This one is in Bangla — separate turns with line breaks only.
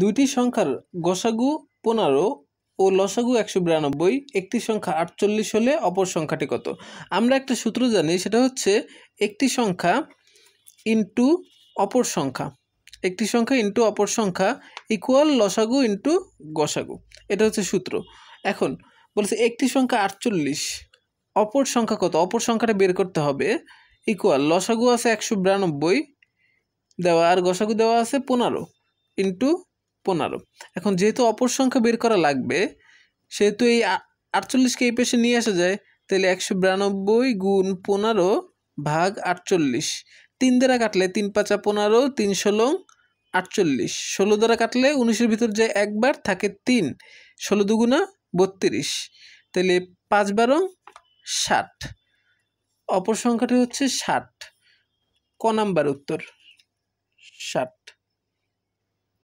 দুইটি সংখ্যার গসাগু পনেরো ও লসাগু একশো বিরানব্বই একটি সংখ্যা আটচল্লিশ হলে অপর সংখ্যাটি কত আমরা একটা সূত্র জানি সেটা হচ্ছে একটি সংখ্যা ইন্টু অপর সংখ্যা একটি সংখ্যা ইন্টু অপর সংখ্যা ইকুয়াল লসাগু ইন্টু গসাগু এটা হচ্ছে সূত্র এখন বলছে একটি সংখ্যা আটচল্লিশ অপর সংখ্যা কত অপর সংখ্যাটা বের করতে হবে ইকুয়াল লসাগু আছে একশো বিরানব্বই দেওয়া আর গসাগু দেওয়া আছে পনেরো ইন্টু পনেরো এখন যেহেতু অপর সংখ্যা বের করা লাগবে সেহেতু এই আটচল্লিশকে এই পেশে নিয়ে আসা যায় তাহলে একশো বিরানব্বই গুণ পনেরো ভাগ আটচল্লিশ তিন দ্বারা কাটলে তিন পাঁচা পনেরো তিন ষোলো আটচল্লিশ ষোলো দ্বারা কাটলে উনিশের ভিতর যে একবার থাকে তিন ষোলো দুগুণা বত্রিশ তাহলে পাঁচ বারো ষাট অপর সংখ্যাটি হচ্ছে ষাট ক নাম্বার উত্তর ষাট